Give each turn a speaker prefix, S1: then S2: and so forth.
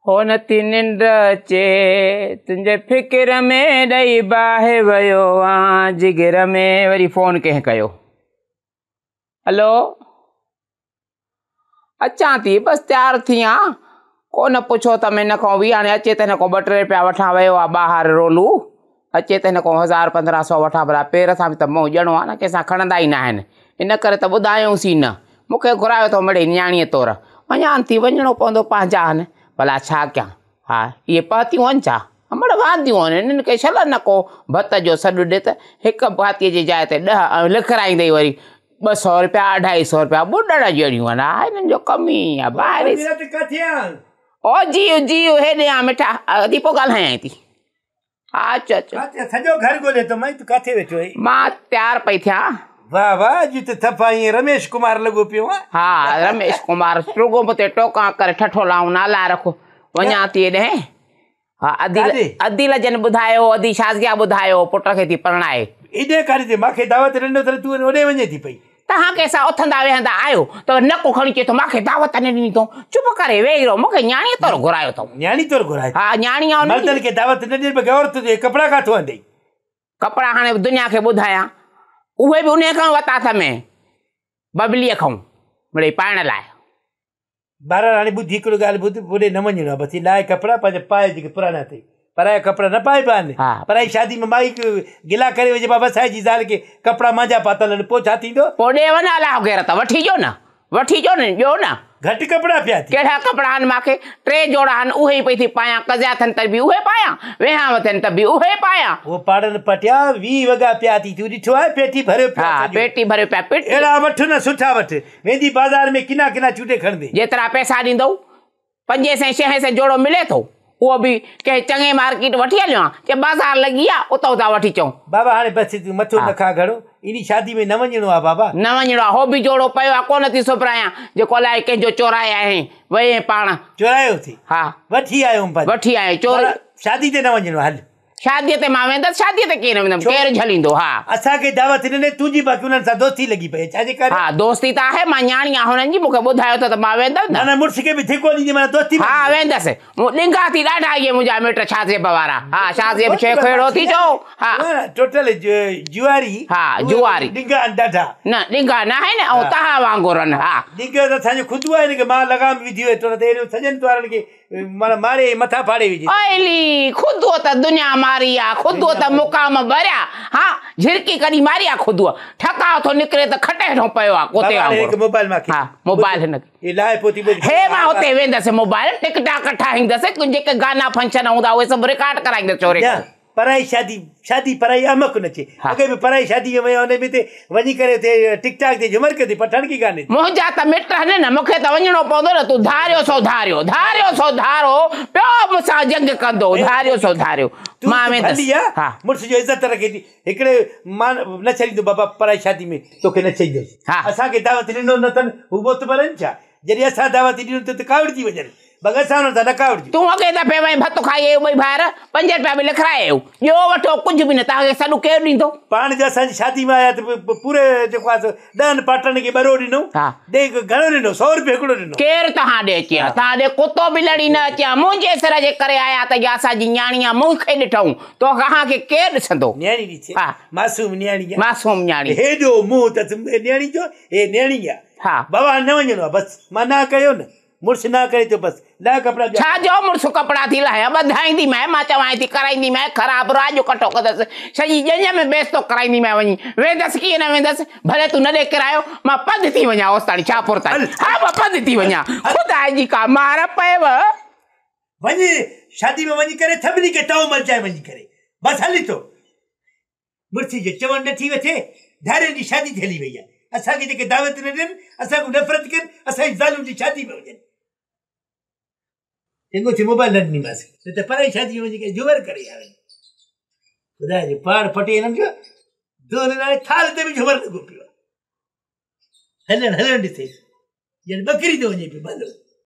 S1: अचे तुंहिंजे फिकिर में में ॾेई बाहि वियो आहे वरी फोन कंहिं कयो हलो अचां थी बसि तयारु थी आहे कोन पुछो त खां हाणे अचे त हिन खां ॿ टे रुपया वठां वियो आहे ॿाहिरि रोलू अचे त हिन खां हज़ार पंद्रहं सौ वठां भला पेर सां बि त मूं ॼणो आहे न कंहिंसां खणंदा ई न आहिनि इन करे त ॿुधायूंसीं न मूंखे घुरायो अथऊं मड़े नियाणीअ तौरु मञा थी वञिणो पवंदो पंहिंजा आहिनि छा हा ये पातियूं आहिनि छा हमण वांदियूं आहिनि हिननि छल न को भत जो सॾु ॾे त हिकु भातीअ जी जाइ ते ॾह लिखाराईंदई वरी ॿ सौ अढाई सौ रुपया ॿुॾण जहिड़ियूं आहिनि हा हिननि जो ओ जीव जीव हेॾे आहे मिठा अॼु पोइ ॻाल्हायां थी हा अचो अचो
S2: सॼो घर ॻोल्हे त मां किथे वेठो मां तयारु पई थियां वाह वाह जिते थपाई रमेश कुमार लॻो पियो आहे
S1: हाँ? हा रमेश कुमार सुगो मथे टोका करे ठठो लाऊं नाला रखो वञा थी हाँ। हेॾे हा अदिल अदिल जन ॿुधायो अदी शाज़िया ॿुधायो पुट खे थी परणाए एॾे करे थी मूंखे दावत ॾिनो अथनि तूं होॾे वञे थी पई तव्हां कंहिंसां उथंदा वेहंदा आहियो त नको खणी चए थो मूंखे दावत न ॾिनी अथऊं चुप करे वेही रहो मूंखे न्याणीअ तौरु
S2: घुरायो अथऊं न्याणी तौरु घुरायो
S1: हा न्याणी ऐं मर्दनि खे दावत न ॾियनि कपिड़ा किथां आंदई कपिड़ा हाणे दुनिया खे ॿुधायां उहे बि उन खां वरिता अथमि बबलीअ खां मिड़ई पाइण
S2: लाइ ॿार हाणे ॿुधी हिकिड़ो ॻाल्हि ॿुध होॾे न वञिणो आहे बसि लाइ कपिड़ा पंहिंजा पाए जेके पुराणा अथई पराया कपिड़ा न पाइबा आहिनि पराई शादी में माई गिला करे वञे बाबा साहिब जी ज़ाल
S1: खे कपिड़ा मुंहिंजा पातल आहिनि पोइ छा थींदो पोइ ॾे वञा अलाह वग़ैरह त वठी ॾियो न वठी ॾियो न ॾियो न घट कपड़ा पिया केड़ा कपड़ा आन माखे टे जोड़ा उहे पई थी पाया कजया थन तब भी उहे पाया वेहा वतन तब भी उहे पाया
S2: वो पाड़न पटिया वी वगा पिया थी तू दिठो
S1: है पेटी भरे पिया हां पेटी भरे पिया पेट एड़ा वठ न सुठा वठ वेंदी बाजार में किना किना चूटे खण दे जेतरा पैसा दींदो पंजे से छह से जोड़ो मिले तो वो भी कंहिं चङे मार्केट वठी हलियो आहे की बाज़ारि लॻी आहे वठी अचूं बाबा हाणे बसि मथो हाँ। न खा इनी शादी में न वञिणो आहे बाबा न वञिणो आहे हो बि जोड़ो पियो आहे कोन थी सिबायां जेको अलाए कंहिंजो चोराए वहे पाण थी हा वठी आयो वठी आयो चोर शादी ते न वञिणो हल शादीअ ते मां वेंदसि शादीअ ते केरु वेंदमि केरु झलींदो हा असांखे दावत ॾिने तुंहिंजी बाक़ी उन्हनि सां दोस्ती लॻी पई छाजे करे हा दोस्ती त आहे मां न्याणी आहे हुननि जी मूंखे ॿुधायो त मां वेंदमि न न मुड़ुस खे बि धिको ॾींदी माना दोस्ती हा वेंदसि ॾिंगा थी ॾाढा इहे मुंहिंजा मिट छाजेब वारा हा छाजेब छेखेड़ो थी चओ हा टोटल जुआरी हा जुआरी ॾिंगा ॾाढा न ॾिंगा न आहिनि ऐं तव्हां वांगुरु आहिनि हा ॾिंगा त असांजो
S2: खुदि आहे मां लगाम विधी वेठो त अहिड़ो सॼनि द्वारनि खे મારી મથા ફાડી દીધી
S1: ઓયલી ખુદો તા દુનિયા મારિયા ખુદો તા મુકામ ભર્યા હા ઝિરકી કરી મારિયા ખુદો ઠકા તો નીકળે તો ખટે નો પયો આ કોતે આ એક મોબાઈલ માં હા મોબાઈલ ને એ લાય પોતી બધી હે માં હોતે વેંદસે મોબાઈલ ટિકટાક કઠા હિંદસે કુંજે કે ગાના ફંક્શન હોંદા હોય સબ રેકોર્ડ કરાઈ દે ચોરે पराई शादी शादी पराई अमक न चे हाँ। पराई
S2: शादी में होने में ते वञी करे ते टिक ते झुमर के ते पठण की गाने
S1: मुंहिंजा त मिट हने न मुखे त वञणो पवंदो न तू धारियो सो धारियो धारियो सो धारो पियो मुसां जंग कंदो धारियो सो धारियो तो मां में हां
S2: मुर्स जो इज्जत रखे थी हिकड़े मां न छड़ींदो तो बाबा पराई शादी में तोखे न छईंदो असांखे दावत ॾिनो न अथनि हू बोत छा जॾहिं असां दावत ॾिनो त तो कावड़ जी वञनि लिखारायो कुझु बि नाटर
S1: मुंहिंजे सिर जे करे મુર્સ ના કરી તો બસ ના કપડા છા જો મુર્સ કપડા થી લાયા બધાઈ દી મે માચા વાઈ થી કરાઈ દી મે ખરાબ રાજો કટો કદસ સજી જન્યા મે બેસ તો કરાઈ દી મે વની વેદસ કી ને વેદસ ભલે તું ન દે કરાયો માં પદ થી વન્યા ઓસ્તાડી છા પોરતા હા માં પદ થી વન્યા ખુદાજી કા મારા પેવ વની શાદી
S2: મે વની કરે થબની કે તાવ મલ જાય વની કરે બસ હાલી તો મુર્સી જે ચવન ન થી વથે ધારે ની શાદી થેલી ભૈયા असांखे जेके दावत न ॾियनि असांखे नफ़रत कनि असांजी ज़ालुनि जी शादी में हुजनि તેંગોથી મોબાઈલ નથી નિમાશે એટલે પરાઈ સાથી હોય કે જુવાર કરી આવે બધા પાર પટી એને જો દોને થાલ તે બી જુવાર ને ગોપ્યો હલણ હલણ થઈ બકરી દો જે બાલો